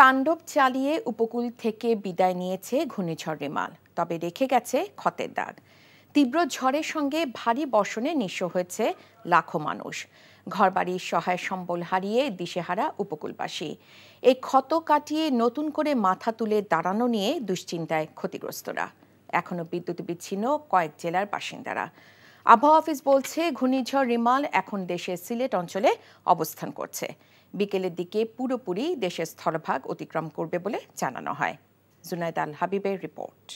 তাণ্ডব চালিয়ে উপকূল থেকে বিদায় নিয়েছে ঘূর্ণিঝড় রেমাল তবে রেখে গেছে ক্ষতের দাগ তীব্র ঝড়ের সঙ্গে ভারী বর্ষণে নিঃস্ব হয়েছে লাখো মানুষ ঘরবাড়ির সহায় সম্বল হারিয়ে দিশেহারা উপকূলবাসী এই ক্ষত কাটিয়ে নতুন করে মাথা তুলে দাঁড়ানো নিয়ে দুশ্চিন্তায় ক্ষতিগ্রস্তরা এখনও বিদ্যুৎ বিচ্ছিন্ন কয়েক জেলার বাসিন্দারা আবহাওয়া অফিস বলছে ঘূর্ণিঝড় রিমাল এখন দেশের সিলেট অঞ্চলে অবস্থান করছে বিকেলের দিকে পুরোপুরি দেশের স্থলভাগ অতিক্রম করবে বলে জানানো হয় জুনায়দ আল হাবিবের রিপোর্ট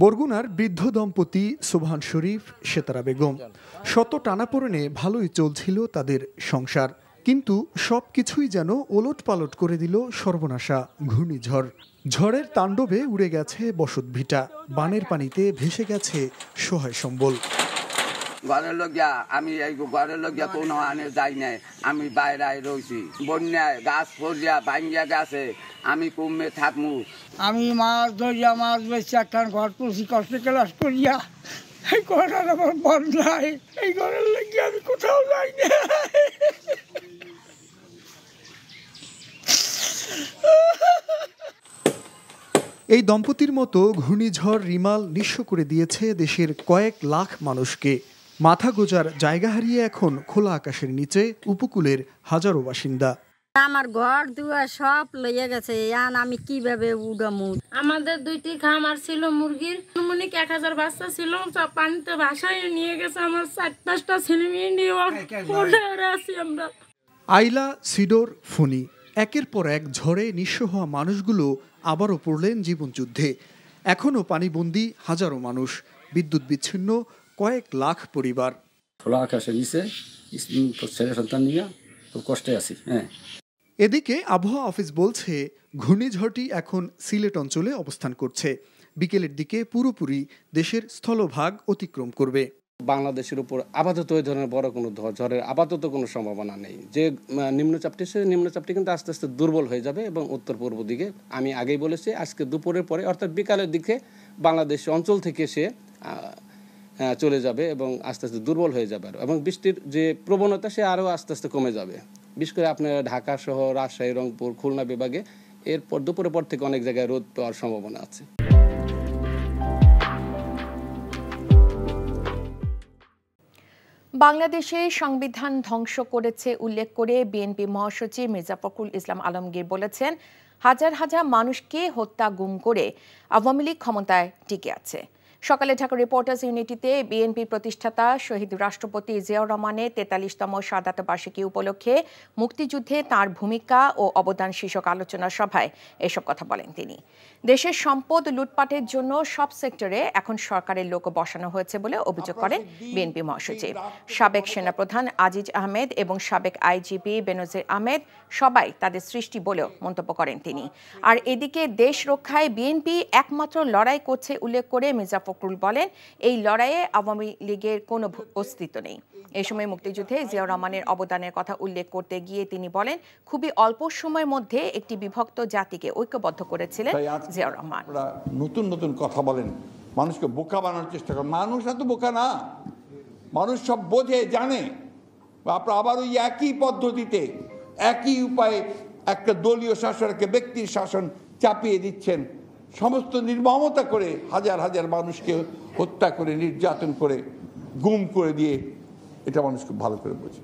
বরগুনার বৃদ্ধ দম্পতি সোবহান শরীফ সেতারা বেগম শত টানাপোড়েনে ভালোই চলছিল তাদের সংসার কিন্তু সব কিছুই যেন ওলট পালট করে দিল সর্বনাশা ঘূর্ণিঝড় ঝড়ের তাণ্ডবে উড়ে গেছে বসত ভিটা বানের পানিতে ভেসে গেছে সহায় সম্বল ঘরের লোক গিয়া আমি এই ঘরের লোক গিয়া কোনো আনে যাই নাই আমি বাইরে রয়েছি বন্যায় গাছ ফরিয়া ভাঙ্গিয়া গেছে আমি কমে থাকমু আমি মাছ ধরিয়া মাছ বেশি একখান ঘর পুষি কষ্ট ক্লাস করিয়া এই ঘরের আমার বন্যায় এই ঘরের লোক আমি কোথাও যাই না এই দম্পতির মতো ঘূর্ণিঝড় রিমাল নিঃস্ব করে দিয়েছে দেশের কয়েক লাখ মানুষকে মাথা গোজার জায়গা হারিয়ে এখন খোলা আকাশের নিচে উপকূলের হাজারো বাসিন্দা আমার ঘর দুয়ার সব লইয়া গেছে ইয়ান আমি কিভাবে উড়ামু আমাদের দুইটি খামার ছিল মুরগির আনুমানিক এক হাজার বাচ্চা ছিল সব পানিতে ভাসায় নিয়ে গেছে আমার চার পাঁচটা ছেলে মেয়ে নিয়ে আমরা আইলা সিডোর ফুনি একের পর এক ঝড়ে নিঃস্ব হওয়া মানুষগুলো আবারও পড়লেন জীবনযুদ্ধে এখনও পানিবন্দী হাজারো মানুষ বিদ্যুৎ বিচ্ছিন্ন কয়েক লাখ পরিবার খোলা নিচে ছেলে সন্তান নিয়ে খুব কষ্টে আছি হ্যাঁ এদিকে আবহাওয়া অফিস বলছে ঘূর্ণিঝড়টি এখন সিলেট অঞ্চলে অবস্থান করছে বিকেলের দিকে পুরোপুরি দেশের স্থলভাগ অতিক্রম করবে বাংলাদেশের উপর আপাতত ওই ধরনের বড় কোনো ঝড়ের আপাতত কোনো সম্ভাবনা নেই যে নিম্নচাপটি সে নিম্নচাপটি কিন্তু আস্তে আস্তে দুর্বল হয়ে যাবে এবং উত্তর পূর্ব দিকে আমি আগেই বলেছি আজকে দুপুরের পরে অর্থাৎ বিকালের দিকে বাংলাদেশ অঞ্চল থেকে সে চলে যাবে এবং আস্তে আস্তে দুর্বল হয়ে যাবে এবং বৃষ্টির যে প্রবণতা সে আরও আস্তে আস্তে কমে যাবে বিশেষ করে আপনার ঢাকা সহ রাজশাহী রংপুর খুলনা বিভাগে এরপর দুপুরের পর থেকে অনেক জায়গায় রোদ পাওয়ার সম্ভাবনা আছে বাংলাদেশে সংবিধান ধ্বংস করেছে উল্লেখ করে বিএনপি মহাসচিব মির্জা ফখরুল ইসলাম আলমগীর বলেছেন হাজার হাজার মানুষকে হত্যা গুম করে আওয়ামী লীগ ক্ষমতায় টিকে আছে সকালে ঢাকা রিপোর্টার্স ইউনিটিতে বিএনপি প্রতিষ্ঠাতা শহীদ রাষ্ট্রপতি জিয়াউর রহমানের তেতাল্লিশতম সাদাত বার্ষিকী উপলক্ষে মুক্তিযুদ্ধে তার ভূমিকা ও অবদান শীর্ষক আলোচনা সভায় এসব কথা বলেন তিনি দেশের সম্পদ লুটপাটের জন্য সব সেক্টরে এখন সরকারের লোক বসানো হয়েছে বলে অভিযোগ করেন বিএনপি মহাসচিব সাবেক সেনাপ্রধান আজিজ আহমেদ এবং সাবেক আইজিপি বেনজির আহমেদ সবাই তাদের সৃষ্টি বলেও মন্তব্য করেন তিনি আর এদিকে দেশ রক্ষায় বিএনপি একমাত্র লড়াই করছে উল্লেখ করে মির্জা ফখরুল বলেন এই লড়াইয়ে আওয়ামী লীগের কোনো অস্তিত্ব নেই এ সময় মুক্তিযুদ্ধে জিয়াউর রহমানের অবদানের কথা উল্লেখ করতে গিয়ে তিনি বলেন খুবই অল্প সময়ের মধ্যে একটি বিভক্ত জাতিকে ঐক্যবদ্ধ করেছিলেন জিয়াউর রহমান নতুন নতুন কথা বলেন মানুষকে বোকা বানানোর চেষ্টা করেন মানুষ এত বোকা না মানুষ সব বোঝে জানে আপনার আবার ওই একই পদ্ধতিতে একই উপায়ে একটা দলীয় শাসনকে ব্যক্তির শাসন চাপিয়ে দিচ্ছেন সমস্ত নির্মমতা করে হাজার হাজার মানুষকে হত্যা করে নির্যাতন করে গুম করে দিয়ে এটা মানুষ খুব ভালো করে বোঝে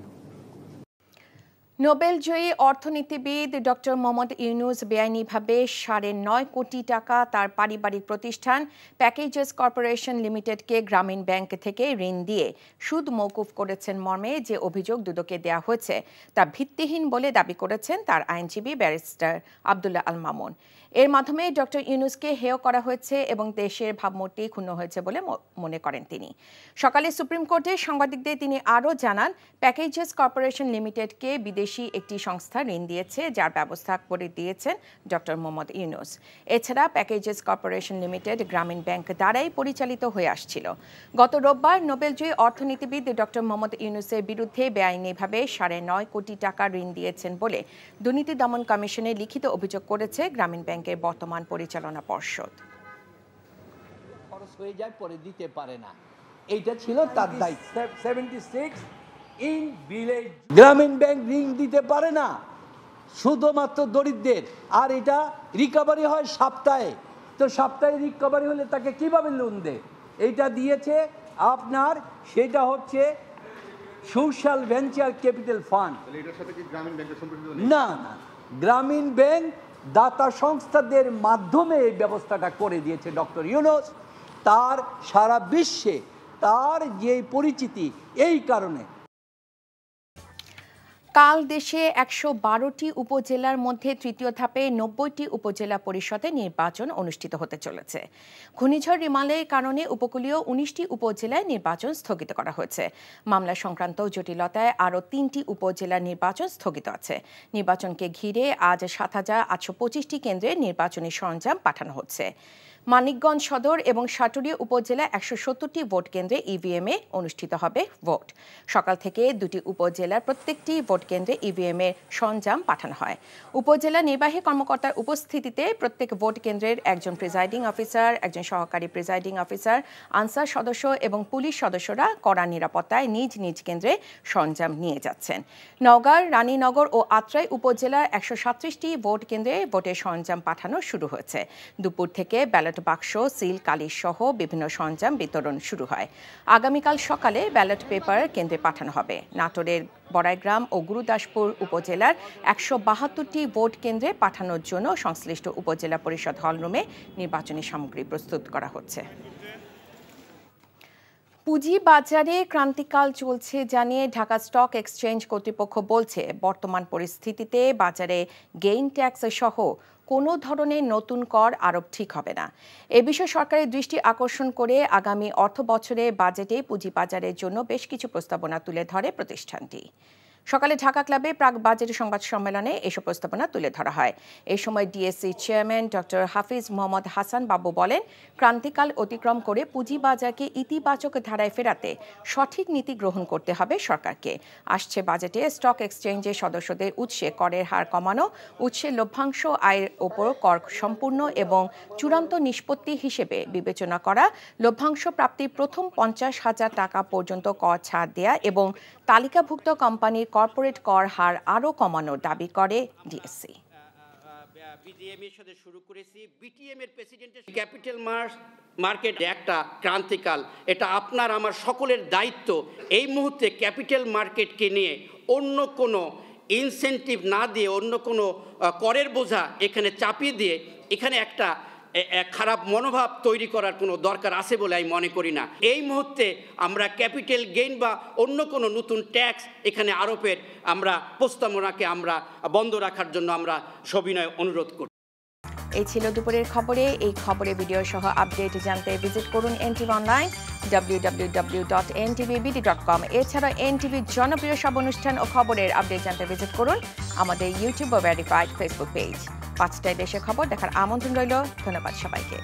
নোবেল জয়ী অর্থনীতিবিদ ডক্টর মোহাম্মদ ইউনুস বেআইনিভাবে সাড়ে নয় কোটি টাকা তার পারিবারিক প্রতিষ্ঠান প্যাকেজেস কর্পোরেশন লিমিটেডকে গ্রামীণ ব্যাংক থেকে ঋণ দিয়ে সুদ মৌকুফ করেছেন মর্মে যে অভিযোগ দুদকে দেয়া হয়েছে তা ভিত্তিহীন বলে দাবি করেছেন তার আইনজীবী ব্যারিস্টার আবদুল্লাহ আল মামুন এর মাধ্যমে ডক্টর ইউনুসকে হেয় করা হয়েছে এবং দেশের ভাবমূর্তি ক্ষুণ্ণ হয়েছে বলে মনে করেন তিনি সকালে সুপ্রিম কোর্টে সাংবাদিকদের তিনি আরও জানান প্যাকেজেস কর্পোরেশন লিমিটেডকে বিদেশি একটি সংস্থা ঋণ দিয়েছে যার ব্যবস্থা করে দিয়েছেন ডক্টর মোহাম্মদ ইউনুস এছাড়া packages corporation limited Grameen bank দ্বারাই পরিচালিত হয়ে আসছিল গত রোববার নোবেলজয়ী অর্থনীতিবিদ ডক্টর মোহাম্মদ ইউনুসের বিরুদ্ধে বেআইনিভাবে সাড়ে নয় কোটি টাকা ঋণ দিয়েছেন বলে দুর্নীতি দমন কমিশনে লিখিত অভিযোগ করেছে গ্রামীণ ব্যাংক ব্যাংকের বর্তমান পরিচালনা পর্ষদ খরচ হয়ে যায় পরে দিতে পারে না এইটা ছিল তার দায়িত্ব seventy six in Grameen bank ঋণ দিতে পারে না শুধুমাত্র দরিদ্রের আর এটা রিকভারি হয় সপ্তাহে তো সপ্তাহে রিকভারি হলে তাকে কিভাবে লোন দেয় এইটা দিয়েছে আপনার সেটা হচ্ছে সোশ্যাল ভেঞ্চার ক্যাপিটাল ফান্ড না না গ্রামীণ ব্যাংক দাতা সংস্থাদের মাধ্যমে এই ব্যবস্থাটা করে দিয়েছে ডক্টর ইউনুস তার সারা বিশ্বে তার যে পরিচিতি এই কারণে কাল দেশে একশো বারোটি উপজেলার মধ্যে তৃতীয় ধাপে নব্বইটি উপজেলা পরিষদে নির্বাচন অনুষ্ঠিত হতে চলেছে ঘূর্ণিঝড় রিমালের কারণে উপকূলীয় উনিশটি উপজেলায় নির্বাচন স্থগিত করা হয়েছে মামলা সংক্রান্ত জটিলতায় আরও তিনটি উপজেলার নির্বাচন স্থগিত আছে নির্বাচনকে ঘিরে আজ সাত হাজার আটশো পঁচিশটি কেন্দ্রে নির্বাচনী সরঞ্জাম পাঠানো হচ্ছে মানিকগঞ্জ সদর এবং সাটুরিয়া উপজেলা একশো সত্তরটি ভোট কেন্দ্রে e এ অনুষ্ঠিত হবে ভোট সকাল থেকে দুটি উপজেলার প্রত্যেকটি ভোট কেন্দ্রে ইভিএম e এর সরঞ্জাম পাঠানো হয় উপজেলা নির্বাহী কর্মকর্তার উপস্থিতিতে প্রত্যেক ভোট কেন্দ্রের একজন প্রিজাইডিং অফিসার একজন সহকারী প্রিজাইডিং অফিসার আনসার সদস্য এবং পুলিশ সদস্যরা কড়া নিরাপত্তায় নিজ নিজ কেন্দ্রে সরঞ্জাম নিয়ে যাচ্ছেন নগর রানীনগর ও আত্রাই উপজেলার একশো সাতত্রিশটি ভোট কেন্দ্রে ভোটের সরঞ্জাম পাঠানো শুরু হয়েছে দুপুর থেকে বেলা ব্যালট বাক্স সিল কালি সহ বিভিন্ন সরঞ্জাম বিতরণ শুরু হয় আগামীকাল সকালে ব্যালট পেপার কেন্দ্রে পাঠানো হবে নাটোরের বড়াইগ্রাম ও গুরুদাসপুর উপজেলার একশো বাহাত্তরটি ভোট কেন্দ্রে পাঠানোর জন্য সংশ্লিষ্ট উপজেলা পরিষদ হলরুমে নির্বাচনী সামগ্রী প্রস্তুত করা হচ্ছে পুঁজিবাজারে ক্রান্তিকাল চলছে জানিয়ে ঢাকা স্টক এক্সচেঞ্জ কর্তৃপক্ষ বলছে বর্তমান পরিস্থিতিতে বাজারে গেইন ট্যাক্স সহ কোনো ধরনের নতুন কর আরোপ ঠিক হবে না এ বিষয়ে সরকারের দৃষ্টি আকর্ষণ করে আগামী অর্থ বছরে বাজেটে পুঁজিবাজারের জন্য বেশ কিছু প্রস্তাবনা তুলে ধরে প্রতিষ্ঠানটি সকালে ঢাকা ক্লাবে প্রাক বাজেট সংবাদ সম্মেলনে এসব প্রস্তাবনা তুলে ধরা হয় এ সময় DSC chairman doctor Hafiz Mohammad Hasan Babu বলেন ক্রান্তিকাল অতিক্রম করে পুঁজিবাজারকে ইতিবাচক ধারায় ফেরাতে সঠিক নীতি গ্রহণ করতে হবে সরকারকে আসছে বাজেটে স্টক এক্সচেঞ্জের সদস্যদের উৎসে করের হার কমানো উৎসের লভ্যাংশ আয়ের ওপর কর সম্পূর্ণ এবং চূড়ান্ত নিষ্পত্তি হিসেবে বিবেচনা করা লভ্যাংশ প্রাপ্তির প্রথম পঞ্চাশ হাজার টাকা পর্যন্ত কর ছাড় দেয়া এবং তালিকাভুক্ত কোম্পানির কর্পোরেট কর হার আরও কমানোর দাবি করে ডিএসসি বিডিএম সাথে শুরু করেছি বিটিএম এর ক্যাপিটাল মার্কেট একটা ক্রান্তিকাল এটা আপনার আমার সকলের দায়িত্ব এই মুহূর্তে ক্যাপিটাল মার্কেটকে নিয়ে অন্য কোনো ইনসেন্টিভ না দিয়ে অন্য কোনো করের বোঝা এখানে চাপিয়ে দিয়ে এখানে একটা খারাপ মনোভাব তৈরি করার কোনো দরকার আছে বলে আমি মনে করি না এই মুহূর্তে আমরা ক্যাপিটাল গেইন বা অন্য কোনো নতুন ট্যাক্স এখানে আরোপের আমরা প্রস্তাবনাকে আমরা বন্ধ রাখার জন্য আমরা সবিনয় অনুরোধ করি এই ছিল দুপুরের খবরে এই খবরে ভিডিও সহ আপডেট জানতে ভিজিট করুন NTV online W dot NTVBD dot com এছাড়া এনটিভির জনপ্রিয় সব অনুষ্ঠান ও খবরের আপডেট জানতে ভিজিট করুন আমাদের ইউটিউব ও ভেরিফাইড ফেসবুক পেজ পাঁচটায় দেশের খবর দেখার আমন্ত্রণ রইল ধন্যবাদ সবাইকে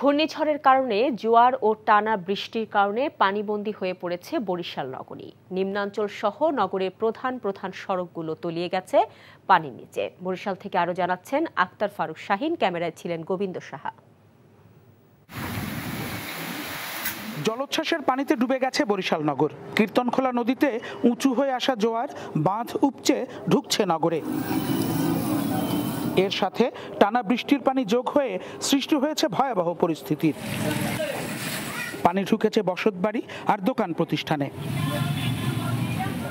ঘূর্ণিঝড়ের কারণে জোয়ার ও টানা বৃষ্টির কারণে পানিবন্দী হয়ে পড়েছে বরিশাল নগরী নিম্নাঞ্চল সহ নগরের প্রধান প্রধান সড়কগুলো তলিয়ে গেছে পানির নিচে বরিশাল থেকে আরও জানাচ্ছেন আক্তার ফারুক শাহিন ক্যামেরায় ছিলেন গোবিন্দ সাহা জলোচ্ছ্বাসের পানিতে ডুবে গেছে বরিশাল নগর কীর্তনখোলা নদীতে উঁচু হয়ে আসা জোয়ার বাঁধ উপচে ঢুকছে নগরে এর সাথে টানা বৃষ্টির পানি যোগ হয়ে সৃষ্টি হয়েছে ভয়াবহ পরিস্থিতির পানি ঢুকেছে বসত বাড়ি আর দোকান প্রতিষ্ঠানে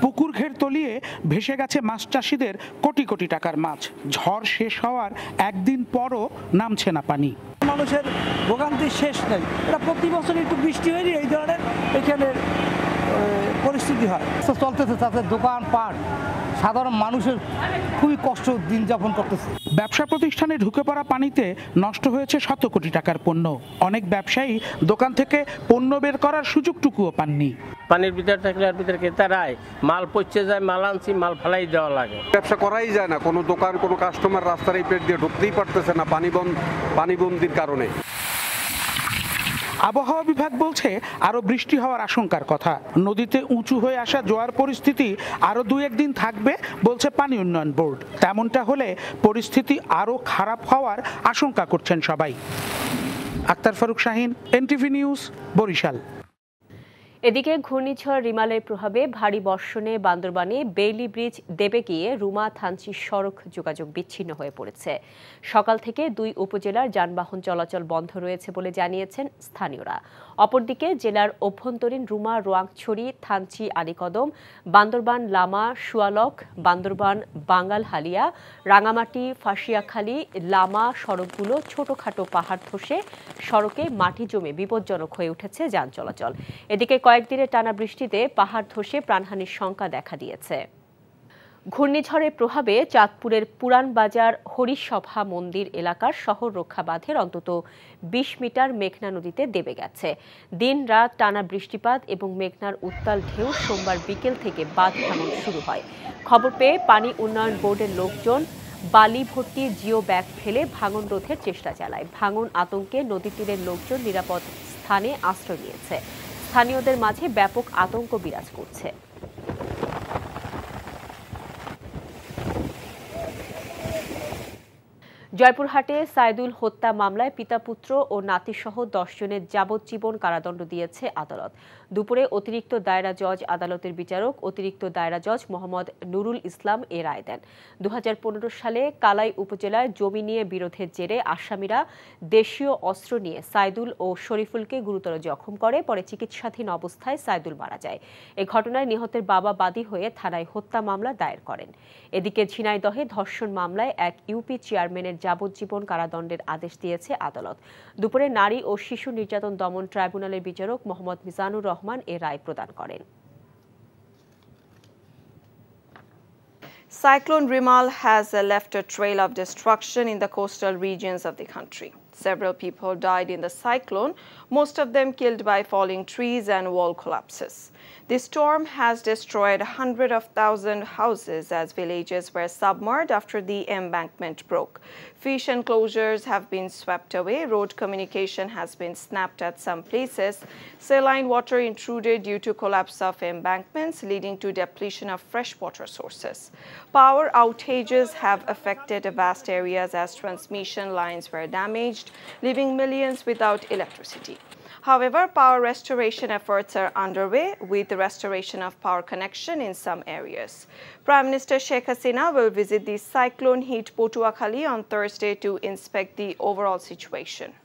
পুকুর ঘের তলিয়ে ভেসে গেছে মাছ চাষিদের কোটি কোটি টাকার মাছ ঝড় শেষ হওয়ার একদিন পরও নামছে না পানি মানুষের ভোগান্তি শেষ নেই এটা প্রতি বছর একটু বৃষ্টি হয়নি এই ধরনের এখানে পরিস্থিতি হয় চলতেছে তাদের দোকান পাট সাধারণ মানুষের খুবই কষ্ট দিন যাপন করতেছে ব্যবসা প্রতিষ্ঠানে ঢুকে পড়া পানিতে নষ্ট হয়েছে শত কোটি টাকার পণ্য অনেক ব্যবসায়ী দোকান থেকে পণ্য বের করার সুযোগটুকুও পাননি পানির ভিতরে থাকলে আর ভিতরে তারাই মাল পচে যায় মাল আনছি মাল ফেলাই দেওয়া লাগে ব্যবসা করাই যায় না কোনো দোকান কোনো কাস্টমার রাস্তার এই পেট দিয়ে ঢুকতেই পারতেছে না পানি পানিবন্দির কারণে আবহাওয়া বিভাগ বলছে আরও বৃষ্টি হওয়ার আশঙ্কার কথা নদীতে উঁচু হয়ে আসা জোয়ার পরিস্থিতি আরও দু একদিন থাকবে বলছে পানি উন্নয়ন বোর্ড তেমনটা হলে পরিস্থিতি আরও খারাপ হওয়ার আশঙ্কা করছেন সবাই আক্তার ফারুক শাহিন এনটিভি নিউজ বরিশাল এদিকে ঘূর্ণিঝড় রিমালের প্রভাবে ভারী বর্ষণে বান্দরবানে বেইলি ব্রিজ দেবে গিয়ে রুমা থানচি সড়ক যোগাযোগ বিচ্ছিন্ন হয়ে পড়েছে সকাল থেকে দুই উপজেলার যানবাহন চলাচল বন্ধ রয়েছে বলে জানিয়েছেন স্থানীয়রা অপরদিকে জেলার অভ্যন্তরীণ রুমা রোয়াংছড়ি থানচি আলীকদম বান্দরবান লামা সুয়ালক বান্দরবান বাঙাল হালিয়া রাঙামাটি ফাঁসিয়াখালী লামা সড়কগুলো ছোটখাটো পাহাড় ধসে সড়কে মাটি জমে বিপজ্জনক হয়ে উঠেছে যান চলাচল এদিকে কয়েকদিনের টানা বৃষ্টিতে পাহাড় ধসে প্রাণহানির শঙ্কা দেখা দিয়েছে ঘূর্ণিঝড়ের প্রভাবে চাঁদপুরের বাজার হরিসভা মন্দির এলাকার শহর রক্ষা বাঁধের অন্তত বিশ মিটার মেঘনা নদীতে দেবে গেছে দিন রাত টানা বৃষ্টিপাত এবং মেঘনার উত্তাল ঢেউ সোমবার বিকেল থেকে বাঁধ ভাঙন শুরু হয় খবর পেয়ে পানি উন্নয়ন বোর্ডের লোকজন বালি ভর্তি জিও ব্যাগ ফেলে ভাঙন রোধের চেষ্টা চালায় ভাঙন আতঙ্কে নদী তীরের লোকজন নিরাপদ স্থানে আশ্রয় নিয়েছে স্থানীয়দের মাঝে ব্যাপক আতঙ্ক বিরাজ করছে জয়পুরহাটে সাইদুল হত্যা মামলায় পিতা পুত্র ও নাতিসহ দশজনের যাবজ্জীবন কারাদণ্ড দিয়েছে আদালত দুপুরে অতিরিক্ত দায়রা জজ আদালতের বিচারক অতিরিক্ত দায়রা জজ মোহাম্মদ নুরুল ইসলাম এ রায় দেন দু সালে কালাই উপজেলায় জমি নিয়ে বিরোধের জেরে আসামিরা দেশীয় অস্ত্র নিয়ে সাইদুল ও শরীফুলকে গুরুতর জখম করে পরে চিকিৎসাধীন অবস্থায় সাইদুল মারা যায় এ ঘটনায় নিহতের বাবা বাদী হয়ে থানায় হত্যা মামলা দায়ের করেন এদিকে ঝিনাইদহে ধর্ষণ মামলায় এক ইউপি চেয়ারম্যানের যাবজ্জীবন কারাদণ্ডের আদেশ দিয়েছে আদালত দুপুরে নারী ও শিশু নির্যাতন দমন ট্রাইব্যুনালের বিচারক মোহাম্মদ মিজানুর রহমান রহমান এ রায় প্রদান করেন Cyclone Rimal has left a trail of destruction in the coastal regions of the country. Several people died in the cyclone, most of them killed by falling trees and wall collapses. The storm has destroyed hundreds of thousands houses as villages were submerged after the embankment broke. Fish enclosures have been swept away, road communication has been snapped at some places, saline water intruded due to collapse of embankments leading to depletion of freshwater sources. Power outages have affected vast areas as transmission lines were damaged, leaving millions without electricity. However, power restoration efforts are underway with the restoration of power connection in some areas. Prime Minister Sheikh Hasina will visit the cyclone hit Potuakhali on Thursday to inspect the overall situation.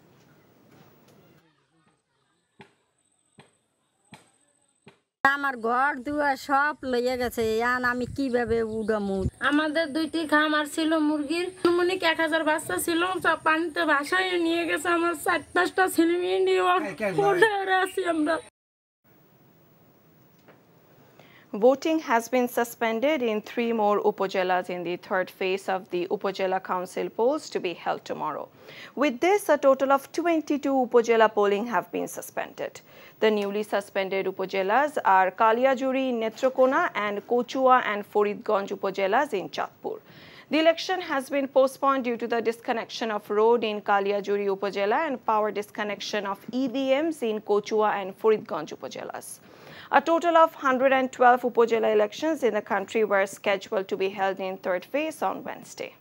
আমার ঘর দুয়ার সব লইয়া গেছে ইয়ান আমি কিভাবে উডামু আমাদের দুইটি খামার ছিল মুরগির বাচ্চা ছিল সব পানিতে ভাসায় নিয়ে গেছে আমার ছেলে মেয়ে নিয়ে আমরা Voting has been suspended in three more upojelas in the third phase of the Upojela Council polls to be held tomorrow. With this, a total of 22 upojela polling have been suspended. The newly suspended Upojelas are Kaliajuri Netrokona, and Kochua and Faridganj upazelas in Chatpur. The election has been postponed due to the disconnection of road in Kaliajuri Upazila and power disconnection of EVMs in Kochua and Faridganj Upazilas. A total of 112 Upazila elections in the country were scheduled to be held in third phase on Wednesday.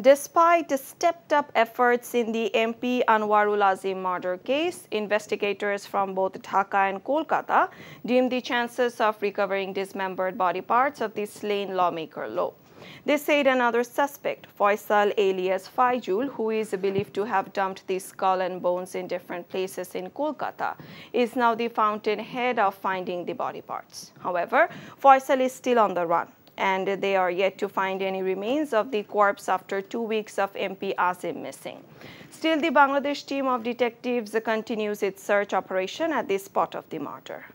Despite stepped-up efforts in the MP Anwarul Azim murder case, investigators from both Dhaka and Kolkata deem the chances of recovering dismembered body parts of the slain lawmaker low. They said another suspect, Faisal alias Faijul, who is believed to have dumped the skull and bones in different places in Kolkata, is now the fountainhead of finding the body parts. However, Faisal is still on the run and they are yet to find any remains of the corpse after two weeks of MP Azim missing. Still, the Bangladesh team of detectives continues its search operation at the spot of the murder.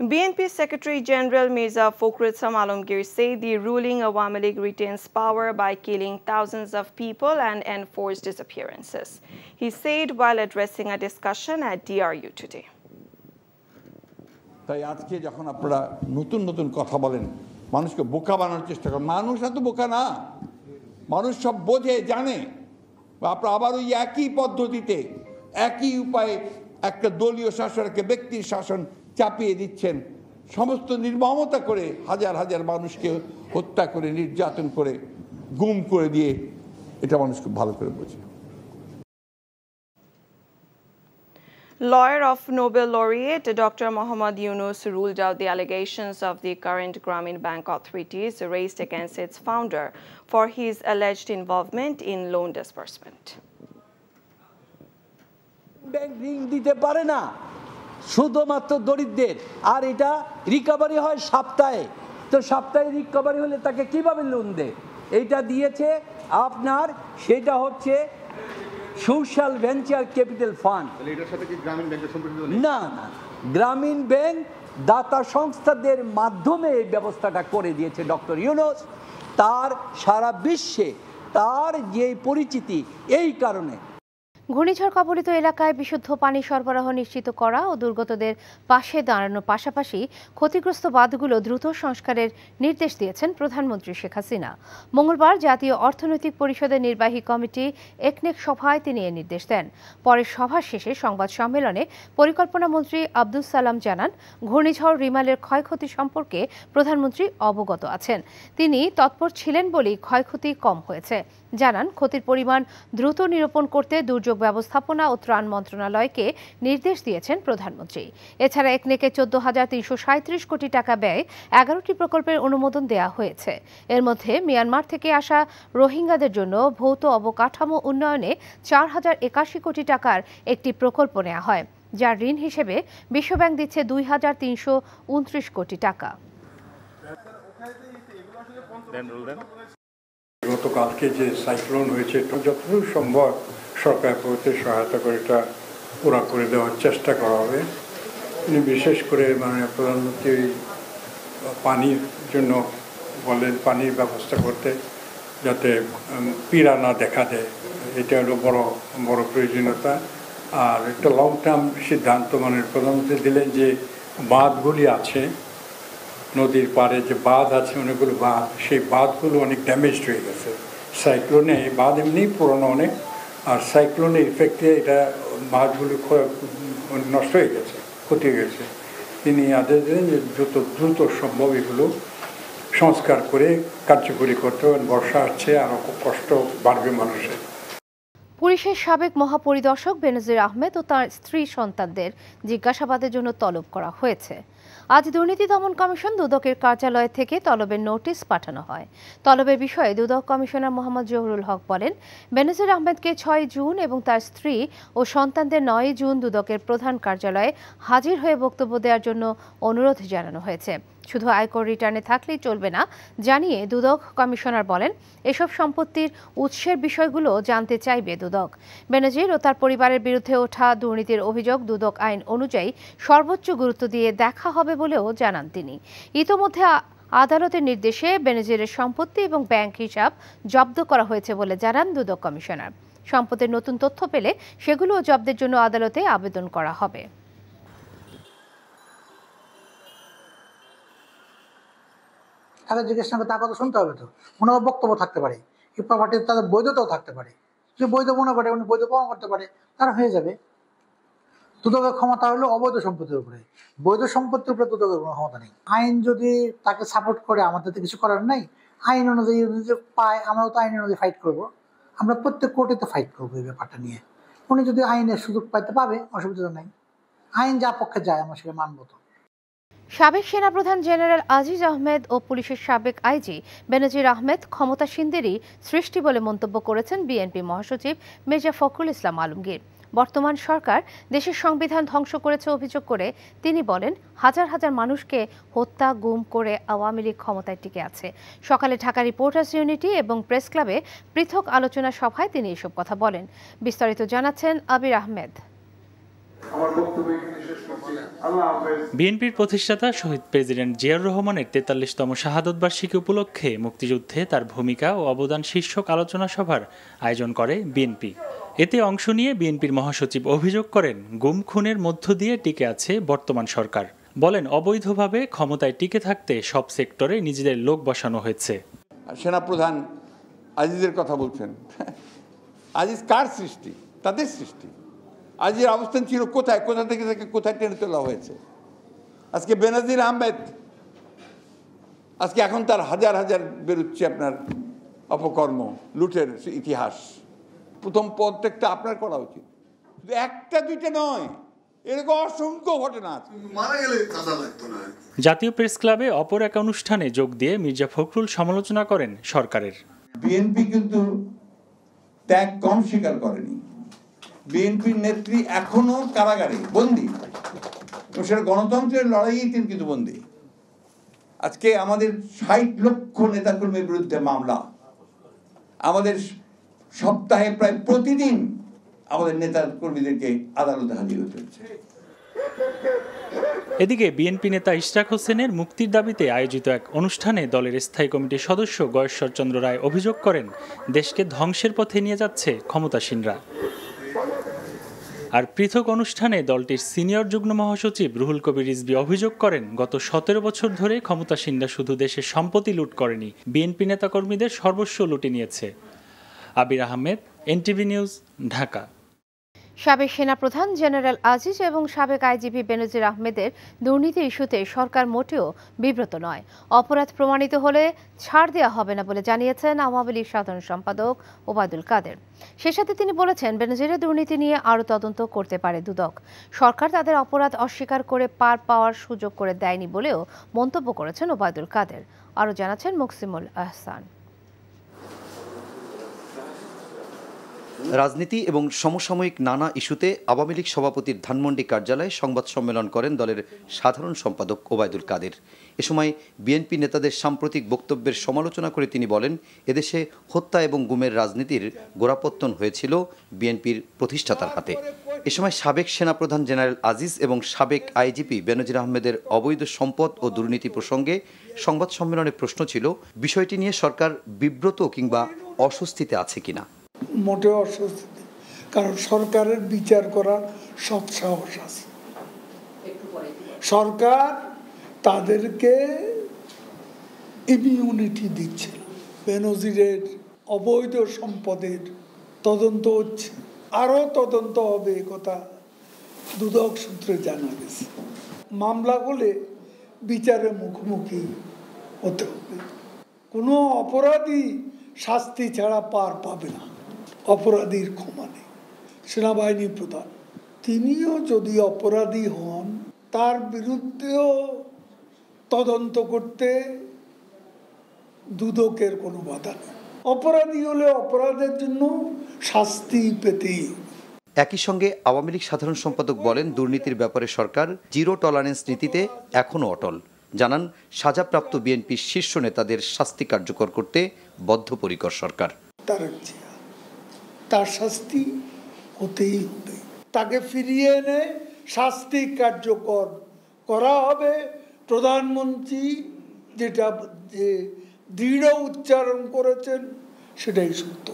BNP Secretary General Mirza Fakhruzzam Alamgir said the ruling Awami League retains power by killing thousands of people and enforced disappearances. He said while addressing a discussion at DRU today. তাই আজকে যখন আপনারা নতুন নতুন কথা বলেন মানুষকে বোকা বানানোর চেষ্টা করেন মানুষ এত বোকা না মানুষ সব বোঝে জানে আপনারা আবার ওই একই পদ্ধতিতে একই উপায়ে একটা দলীয় শাসন ব্যক্তির শাসন চাপিয়ে দিচ্ছেন সমস্ত নির্মমতা করে হাজার হাজার মানুষকে হত্যা করে নির্যাতন করে গুম করে দিয়ে এটা মানুষ খুব ভালো করে বোঝে Lawyer of Nobel laureate Dr. Mohammad Yunus ruled out the allegations of the current Grameen Bank authorities raised against its founder for his alleged involvement in loan disbursement. Bank ঋণ দিতে পারে না শুধুমাত্র দরিদ্রের আর এটা রিকভারি হয় সপ্তাহে তো সপ্তাহে রিকভারি হলে তাকে কিভাবে লোন দেয় এইটা দিয়েছে আপনার সেটা হচ্ছে সোশ্যাল ভেঞ্চার ক্যাপিটাল ফান্ড না না গ্রামীণ ব্যাংক দাতা সংস্থাদের মাধ্যমে এই ব্যবস্থাটা করে দিয়েছে ডক্টর ইউনোস তার সারা বিশ্বে তার যে পরিচিতি এই কারণে ঘূর্ণিঝড় কবলিত এলাকায় বিশুদ্ধ পানি সরবরাহ নিশ্চিত করা ও দুর্গতদের পাশে দাঁড়ানোর পাশাপাশি ক্ষতিগ্রস্ত বাঁধগুলো দ্রুত সংস্কারের নির্দেশ দিয়েছেন প্রধানমন্ত্রী শেখ হাসিনা মঙ্গলবার জাতীয় অর্থনৈতিক পরিষদের নির্বাহী কমিটি একনেক সভায় তিনি এ নির্দেশ দেন পরে সভা শেষে সংবাদ সম্মেলনে পরিকল্পনা মন্ত্রী আব্দুল সালাম জানান ঘূর্ণিঝড় রিমালের ক্ষয়ক্ষতি সম্পর্কে প্রধানমন্ত্রী অবগত আছেন তিনি তৎপর ছিলেন বলেই ক্ষয়ক্ষতি কম হয়েছে জানান ক্ষতির পরিমাণ দ্রুত নিরূপণ করতে দুর্যোগ ব্যবস্থাপনা ও ত্রাণ মন্ত্রণালয়কে নির্দেশ দিয়েছেন প্রধানমন্ত্রী এছাড়া একনেকে চোদ্দ হাজার তিনশো সাঁত্রিশ কোটি টাকা ব্যয় এগারোটি প্রকল্পের অনুমোদন দেয়া হয়েছে এর মধ্যে মিয়ানমার থেকে আসা রোহিঙ্গাদের জন্য ভৌত অবকাঠামো উন্নয়নে চার হাজার একাশি কোটি টাকার একটি প্রকল্প নেওয়া হয় যার ঋণ হিসেবে বিশ্বব্যাংক দিচ্ছে দুই হাজার তিনশো উনত্রিশ কোটি টাকা গতকালকে যে সাইক্লোন হয়েছে যতটুকু সম্ভব সরকার প্রতি সহায়তা করে এটা পুরা করে দেওয়ার চেষ্টা করা হবে উনি বিশেষ করে মানে প্রধানমন্ত্রী পানির জন্য বলেন পানির ব্যবস্থা করতে যাতে পীড়া না দেখা দেয় এটা হলো বড় বড় প্রয়োজনীয়তা আর একটা লং টার্ম সিদ্ধান্ত মানে প্রধানমন্ত্রী দিলেন যে বাঁধগুলি আছে নদীর পাড়ে যে বাঁধ আছে অনেকগুলো বাঁধ সেই বাঁধগুলো অনেক ড্যামেজড হয়ে গেছে সাইক্লোনে এই বাঁধ এমনি পুরনো অনেক আর সাইক্লোনের ইফেক্টে এটা বাঁধগুলো মানে নষ্ট হয়ে গেছে ক্ষতি হয়ে গেছে তিনি আদেশ দিলেন যে যত দ্রুত সম্ভব এগুলো সংস্কার করে কার্যকরী করতে হবে বর্ষা আসছে আরও কষ্ট বাড়বে মানুষের পুলিশের সাবেক মহাপরিদর্শক বেনজির আহমেদ ও তার স্ত্রী সন্তানদের জিজ্ঞাসাবাদের জন্য তলব করা হয়েছে আজ দুর্নীতি দমন কমিশন দুদকের কার্যালয় থেকে তলবের নোটিশ পাঠানো হয় তলবের বিষয়ে দুদক কমিশনার মোহাম্মদ জহুরুল হক বলেন বেনজির আহমেদকে ছয় জুন এবং তার স্ত্রী ও সন্তানদের নয় জুন দুদকের প্রধান কার্যালয়ে হাজির হয়ে বক্তব্য দেওয়ার জন্য অনুরোধ জানানো হয়েছে শুধু আয়কর রিটার্নে থাকলেই চলবে না জানিয়ে দুদক কমিশনার বলেন এসব সম্পত্তির উৎসের বিষয়গুলো জানতে চাইবে দুদক ব্যানার্জির ও তার পরিবারের বিরুদ্ধে ওঠা দুর্নীতির অভিযোগ দুদক আইন অনুযায়ী সর্বোচ্চ গুরুত্ব দিয়ে দেখা হবে বলেও জানান তিনি ইতোমধ্যে আদালতের নির্দেশে বেনেজিরের সম্পত্তি এবং ব্যাংক হিসাব জব্দ করা হয়েছে বলে জানান দুদক কমিশনার সম্পদের নতুন তথ্য পেলে সেগুলো জব্দের জন্য আদালতে আবেদন করা হবে তাদের জিজ্ঞেস করবে তার কথা শুনতে হবে তো ওনার বক্তব্য থাকতে পারে এই প্রপার্টির তাদের বৈধতাও থাকতে পারে যে বৈধ মনে করে উনি বৈধ প্রমাণ করতে পারে তারা হয়ে যাবে দুদকের ক্ষমতা হলো অবৈধ সম্পত্তির উপরে বৈধ সম্পত্তির উপরে দুদকের কোনো ক্ষমতা নেই আইন যদি তাকে সাপোর্ট করে আমাদের তো কিছু করার নাই আইন অনুযায়ী যদি পায় আমরাও তো আইন অনুযায়ী ফাইট করব আমরা প্রত্যেক কোর্টেতে ফাইট করবো এই ব্যাপারটা নিয়ে উনি যদি আইনের সুযোগ পাইতে পাবে অসুবিধা নেই আইন যা পক্ষে যায় আমরা সেটা মানবো তো সাবেক সেনাপ্রধান জেনারেল আজিজ আহমেদ ও পুলিশের সাবেক আইজি বেনজির আহমেদ ক্ষমতাসীনদেরই সৃষ্টি বলে মন্তব্য করেছেন বিএনপি মহাসচিব মেজা ফখরুল ইসলাম আলমগীর বর্তমান সরকার দেশের সংবিধান ধ্বংস করেছে অভিযোগ করে তিনি বলেন হাজার হাজার মানুষকে হত্যা গুম করে আওয়ামী লীগ ক্ষমতায় টিকে আছে সকালে ঢাকা রিপোর্টার্স ইউনিটি এবং প্রেস ক্লাবে পৃথক আলোচনা সভায় তিনি এসব কথা বলেন বিস্তারিত জানাচ্ছেন আবির আহমেদ বিএনপির প্রতিষ্ঠাতা শহীদ প্রেসিডেন্ট জিয়াউর রহমানের তেতাল্লিশতম শাহাদত বার্ষিকী উপলক্ষে মুক্তিযুদ্ধে তার ভূমিকা ও অবদান শীর্ষক আলোচনা সভার আয়োজন করে বিএনপি এতে অংশ নিয়ে বিএনপির মহাসচিব অভিযোগ করেন গুম খুনের মধ্য দিয়ে টিকে আছে বর্তমান সরকার বলেন অবৈধভাবে ক্ষমতায় টিকে থাকতে সব সেক্টরে নিজেদের লোক বসানো হয়েছে সেনাপ্রধান আজিজের কথা বলছেন আজিজ কার সৃষ্টি তাদের সৃষ্টি আজির অবস্থান ছিল কোথায় কোথা থেকে তাকে কোথায় টেনে তোলা হয়েছে আজকে বেনাজির আহমেদ আজকে এখন তার হাজার হাজার বেরোচ্ছে আপনার অপকর্ম লুটের ইতিহাস প্রথম প্রত্যেকটা আপনার করা উচিত একটা দুইটা নয় এরকম অসংখ্য জাতীয় প্রেস ক্লাবে অপর এক অনুষ্ঠানে যোগ দিয়ে মির্জা ফখরুল সমালোচনা করেন সরকারের বিএনপি কিন্তু ত্যাগ কম স্বীকার করেনি বিএনপির নেত্রী এখনো কারাগারে বন্দি সেটা গণতন্ত্রের লড়াইয়েই তিনি কিন্তু বন্দি আজকে আমাদের ষাট লক্ষ নেতাকর্মীর বিরুদ্ধে মামলা আমাদের সপ্তাহে প্রায় প্রতিদিন আমাদের নেতা কর্মীদেরকে আদালতে হাজির হতে হচ্ছে এদিকে বিএনপি নেতা ইশরাক হোসেনের মুক্তির দাবিতে আয়োজিত এক অনুষ্ঠানে দলের স্থায়ী কমিটির সদস্য গয়েশ্বরচন্দ্র রায় অভিযোগ করেন দেশকে ধ্বংসের পথে নিয়ে যাচ্ছে ক্ষমতাসীনরা আর পৃথক অনুষ্ঠানে দলটির সিনিয়র যুগ্ম মহাসচিব রুহুল কবির রিজবি অভিযোগ করেন গত সতেরো বছর ধরে ক্ষমতাসীনরা শুধু দেশের সম্পত্তি লুট করেনি বিএনপি নেতাকর্মীদের সর্বস্ব লুটে নিয়েছে আবির আহমেদ এনটিভি নিউজ ঢাকা সাবেক সেনাপ্রধান জেনারেল আজিজ এবং সাবেক আইজিপি বেনজির আহমেদের দুর্নীতি ইস্যুতে সরকার মোটেও বিব্রত নয় অপরাধ প্রমাণিত হলে ছাড় দেওয়া হবে না বলে জানিয়েছেন আওয়ামী লীগ সাধারণ সম্পাদক ওবায়দুল কাদের সে সাথে তিনি বলেছেন বেনজিরের দুর্নীতি নিয়ে আরও তদন্ত করতে পারে দুদক সরকার তাদের অপরাধ অস্বীকার করে পার পাওয়ার সুযোগ করে দেয়নি বলেও মন্তব্য করেছেন ওবায়দুল কাদের আরও জানাচ্ছেন মুকসিমুল আহসান রাজনীতি এবং সমসাময়িক নানা ইস্যুতে আওয়ামী লীগ সভাপতির ধানমন্ডি কার্যালয়ে সংবাদ সম্মেলন করেন দলের সাধারণ সম্পাদক ওবায়দুল কাদের এ সময় বিএনপি নেতাদের সাম্প্রতিক বক্তব্যের সমালোচনা করে তিনি বলেন এদেশে হত্যা এবং গুমের রাজনীতির গোড়াপত্তন হয়েছিল বিএনপির প্রতিষ্ঠাতার হাতে এ সময় সাবেক সেনাপ্রধান জেনারেল আজিজ এবং সাবেক আইজিপি বেনজির আহমেদের অবৈধ সম্পদ ও দুর্নীতি প্রসঙ্গে সংবাদ সম্মেলনে প্রশ্ন ছিল বিষয়টি নিয়ে সরকার বিব্রত কিংবা অস্বস্তিতে আছে কিনা মোটেও অস্বস্তি কারণ সরকারের বিচার করার সব সাহস আছে সরকার তাদেরকে ইমিউনিটি দিচ্ছে বেনজিরের অবৈধ সম্পদের তদন্ত হচ্ছে আরও তদন্ত হবে কথা দুদক সূত্রে জানা গেছে মামলা হলে বিচারে মুখোমুখি হতে হবে কোনো অপরাধী শাস্তি ছাড়া পার পাবে না অপরাধীর ক্ষমা নেই সেনাবাহিনী প্রধান তিনিও যদি অপরাধী হন তার বিরুদ্ধেও তদন্ত করতে দুদকের কোনো বাধা নেই অপরাধী হলে অপরাধের জন্য শাস্তি পেতেই একই সঙ্গে আওয়ামী লীগ সাধারণ সম্পাদক বলেন দুর্নীতির ব্যাপারে সরকার জিরো টলারেন্স নীতিতে এখনও অটল জানান সাজাপ্রাপ্ত বিএনপির শীর্ষ নেতাদের শাস্তি কার্যকর করতে বদ্ধপরিকর সরকার তার শাস্তি হতেই হবে তাকে ফিরিয়ে এনে শাস্তি কার্যকর করা হবে প্রধানমন্ত্রী যেটা যে দৃঢ় উচ্চারণ করেছেন সেটাই সত্য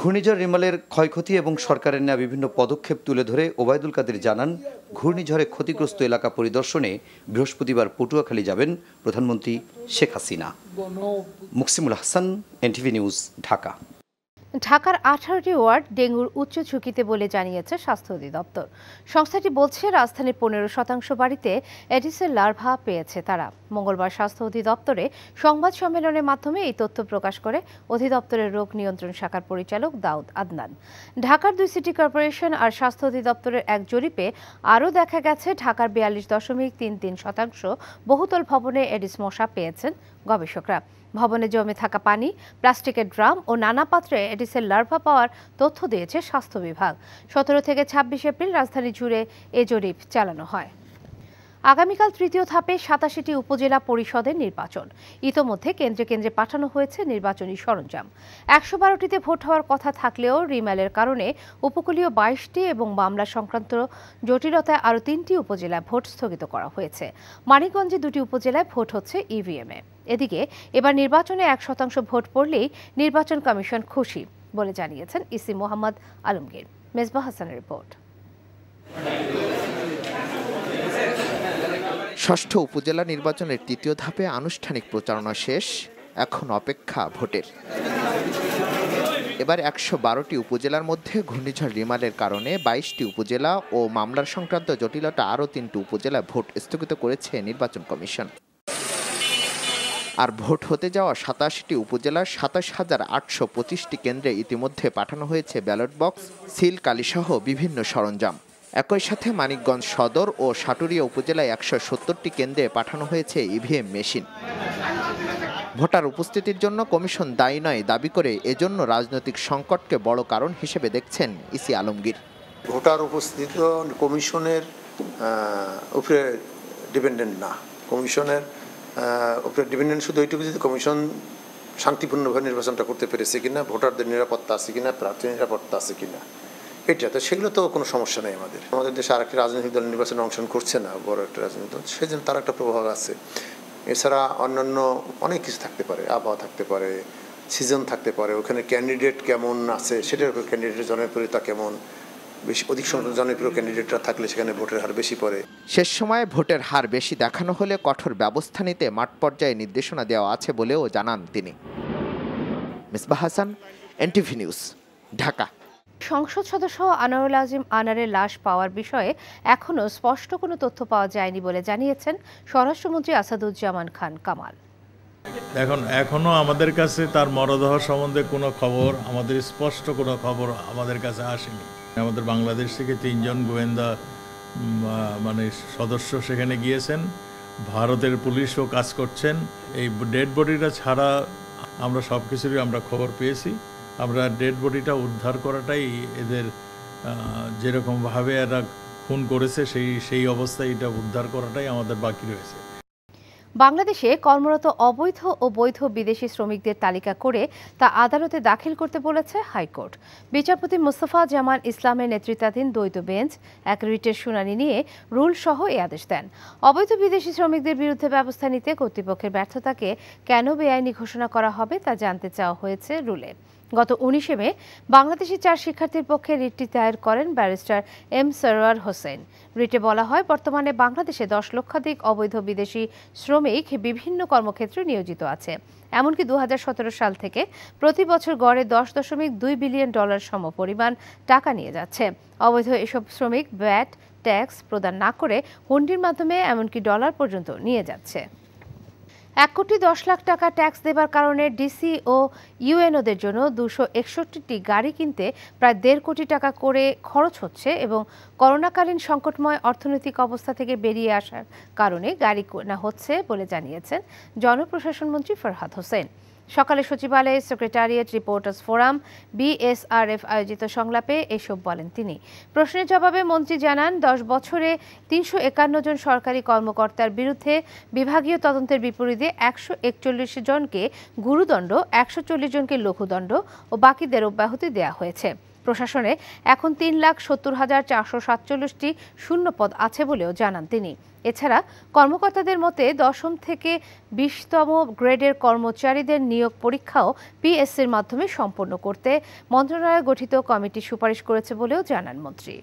ঘূর্ণিঝড় রিমালের ক্ষয়ক্ষতি এবং সরকারের নেওয়া বিভিন্ন পদক্ষেপ তুলে ধরে ওবায়দুল কাদের জানান ঘূর্ণিঝড়ে ক্ষতিগ্রস্ত এলাকা পরিদর্শনে বৃহস্পতিবার পটুয়াখালী যাবেন প্রধানমন্ত্রী শেখ হাসিনা মুকসিমুল হাসান এনটিভি নিউজ ঢাকা ঢাকার আঠারোটি ওয়ার্ড ডেঙ্গুর উচ্চ ঝুঁকিতে বলে জানিয়েছে স্বাস্থ্য অধিদপ্তর সংস্থাটি বলছে রাজধানীর পনেরো শতাংশ বাড়িতে এডিসের লার্ভা পেয়েছে তারা মঙ্গলবার স্বাস্থ্য অধিদপ্তরে সংবাদ সম্মেলনের মাধ্যমে এই তথ্য প্রকাশ করে অধিদপ্তরের রোগ নিয়ন্ত্রণ শাখার পরিচালক দাউদ আদনান ঢাকার দুই সিটি কর্পোরেশন আর স্বাস্থ্য অধিদপ্তরের এক জরিপে আরও দেখা গেছে ঢাকার বিয়াল্লিশ দশমিক তিন তিন শতাংশ বহুতল ভবনে এডিস মশা পেয়েছেন গবেষকরা ভবনে জমে থাকা পানি প্লাস্টিকের ড্রাম ও নানা পাত্রে এডিসের লার্ভা পাওয়ার তথ্য দিয়েছে স্বাস্থ্য বিভাগ সতেরো থেকে ২৬ এপ্রিল রাজধানী জুড়ে এ জরিপ চালানো হয় আগামীকাল তৃতীয় ধাপে সাতাশিটি উপজেলা পরিষদের নির্বাচন ইতোমধ্যে কেন্দ্রে কেন্দ্রে পাঠানো হয়েছে নির্বাচনী সরঞ্জাম একশো বারোটিতে ভোট হওয়ার কথা থাকলেও রিমালের কারণে উপকূলীয় বাইশটি এবং মামলা সংক্রান্ত জটিলতায় আরও তিনটি উপজেলায় ভোট স্থগিত করা হয়েছে মানিকগঞ্জে দুটি উপজেলায় ভোট হচ্ছে ইভিএমে এদিকে এবার নির্বাচনে এক শতাংশ ভোট পড়লেই নির্বাচন কমিশন খুশি বলে জানিয়েছেন ইসি মোহাম্মদ আলমগীর মেজবা হাসানের রিপোর্ট ষষ্ঠ উপজেলা নির্বাচনের তৃতীয় ধাপে আনুষ্ঠানিক প্রচারণা শেষ এখন অপেক্ষা ভোটের এবার একশো বারোটি উপজেলার মধ্যে ঘূর্ণিঝড় রিমালের কারণে বাইশটি উপজেলা ও মামলার সংক্রান্ত জটিলতা আরও তিনটি উপজেলা ভোট স্থগিত করেছে নির্বাচন কমিশন আর ভোট হতে যাওয়া সাতাশটি উপজেলার সাতাশ হাজার আটশো পঁচিশটি কেন্দ্রে ইতিমধ্যে পাঠানো হয়েছে ব্যালট বক্স সিল কালিসহ বিভিন্ন সরঞ্জাম একই সাথে মানিকগঞ্জ সদর ও সাটুরিয়া উপজেলায় একশো সত্তরটি কেন্দ্রে পাঠানো হয়েছে ইভিএম মেশিন ভোটার উপস্থিতির জন্য কমিশন দায়ী নয় দাবি করে এজন্য রাজনৈতিক সংকটকে বড় কারণ হিসেবে দেখছেন ইসি আলমগীর ভোটার উপস্থিত কমিশনের উপরে ডিপেন্ডেন্ট না কমিশনের উপরে ডিপেন্ডেন্ট শুধু ওইটুকু যদি কমিশন শান্তিপূর্ণভাবে নির্বাচনটা করতে পেরেছে কিনা ভোটারদের নিরাপত্তা আছে কিনা প্রার্থী নিরাপত্তা আছে কিনা এটা তো সেগুলো তো কোনো সমস্যা নেই আমাদের আমাদের দেশে আরেকটি রাজনৈতিক দল নির্বাচনে অংশগ্রহণ করছে না বড় একটা রাজনৈতিক দল সেজন্য তার একটা প্রভাব আছে এছাড়া অন্যান্য অনেক কিছু থাকতে পারে আবহাওয়া থাকতে পারে সিজন থাকতে পারে ওখানে ক্যান্ডিডেট কেমন আছে সেটার উপর ক্যান্ডিডেটের জনপ্রিয়তা কেমন বেশি অধিক জনপ্রিয় ক্যান্ডিডেটরা থাকলে সেখানে ভোটের হার বেশি পড়ে শেষ সময়ে ভোটের হার বেশি দেখানো হলে কঠোর ব্যবস্থা নিতে মাঠ পর্যায়ে নির্দেশনা দেওয়া আছে বলেও জানান তিনি মিসবাহ হাসান এনটিভি নিউজ ঢাকা সংসদ সদস্য আনোয়ারুল আজিম আনারের লাশ পাওয়ার বিষয়ে এখনও স্পষ্ট কোনো তথ্য পাওয়া যায়নি বলে জানিয়েছেন স্বরাষ্ট্রমন্ত্রী আসাদুজ্জামান খান কামাল এখন এখনও আমাদের কাছে তার মরদেহ সম্বন্ধে কোনো খবর আমাদের স্পষ্ট কোনো খবর আমাদের কাছে আসেনি আমাদের বাংলাদেশ থেকে তিনজন গোয়েন্দা মানে সদস্য সেখানে গিয়েছেন ভারতের পুলিশও কাজ করছেন এই ডেড বডিটা ছাড়া আমরা সব কিছুরই আমরা খবর পেয়েছি আমরা ডেড বডিটা উদ্ধার করাটাই এদের যেরকমভাবে এরা খুন করেছে সেই সেই অবস্থায় এটা উদ্ধার করাটাই আমাদের বাকি রয়েছে বাংলাদেশে কর্মরত অবৈধ ও বৈধ বিদেশি শ্রমিকদের তালিকা করে তা আদালতে দাখিল করতে বলেছে হাইকোর্ট বিচারপতি মোস্তফা জামান ইসলামের নেতৃত্বাধীন দ্বৈত বেঞ্চ এক রিটের শুনানি নিয়ে রুল সহ এই আদেশ দেন অবৈধ বিদেশি শ্রমিকদের বিরুদ্ধে ব্যবস্থা নিতে কর্তৃপক্ষের ব্যর্থতাকে কেন বেআইনি ঘোষণা করা হবে তা জানতে চাওয়া হয়েছে রুলে গত উনিশে মে বাংলাদেশি চার শিক্ষার্থীর পক্ষে রিটটি দায়ের করেন ব্যারিস্টার এম সরওয়ার হোসেন রিটে বলা হয় বর্তমানে বাংলাদেশে দশ লক্ষাধিক অবৈধ বিদেশি শ্রমিক বিভিন্ন কর্মক্ষেত্রে নিয়োজিত আছে এমনকি দু সাল থেকে প্রতি বছর গড়ে দশ দশমিক দুই বিলিয়ন ডলার সমপরিমাণ টাকা নিয়ে যাচ্ছে অবৈধ এসব শ্রমিক ব্যাট ট্যাক্স প্রদান না করে হুন্ডির মাধ্যমে এমনকি ডলার পর্যন্ত নিয়ে যাচ্ছে এক কোটি দশ লাখ টাকা ট্যাক্স দেবার কারণে ডিসি ও ইউএনওদের জন্য দুশো একষট্টিটি গাড়ি কিনতে প্রায় দেড় কোটি টাকা করে খরচ হচ্ছে এবং করোনাকালীন সংকটময় অর্থনৈতিক অবস্থা থেকে বেরিয়ে আসার কারণে গাড়ি কেনা হচ্ছে বলে জানিয়েছেন জনপ্রশাসন মন্ত্রী ফরহাদ হোসেন সকালে সচিবালয়ে সেক্রেটারিয়েট রিপোর্টার্স ফোরাম বিএসআরএফ আয়োজিত সংলাপে এসব বলেন তিনি প্রশ্নের জবাবে মন্ত্রী জানান দশ বছরে তিনশো একান্ন জন সরকারি কর্মকর্তার বিরুদ্ধে বিভাগীয় তদন্তের বিপরীতে একশো একচল্লিশ জনকে গুরুদণ্ড একশো জনকে লঘুদণ্ড ও বাকিদের অব্যাহতি দেওয়া হয়েছে প্রশাসনে এখন তিন লাখ সত্তর হাজার চারশো সাতচল্লিশটি শূন্যপদ আছে বলেও জানান তিনি এছাড়া কর্মকর্তাদের মতে দশম থেকে বিশতম গ্রেডের কর্মচারীদের নিয়োগ পরীক্ষাও পিএসসির মাধ্যমে সম্পন্ন করতে মন্ত্রণালয় গঠিত কমিটি সুপারিশ করেছে বলেও জানান মন্ত্রী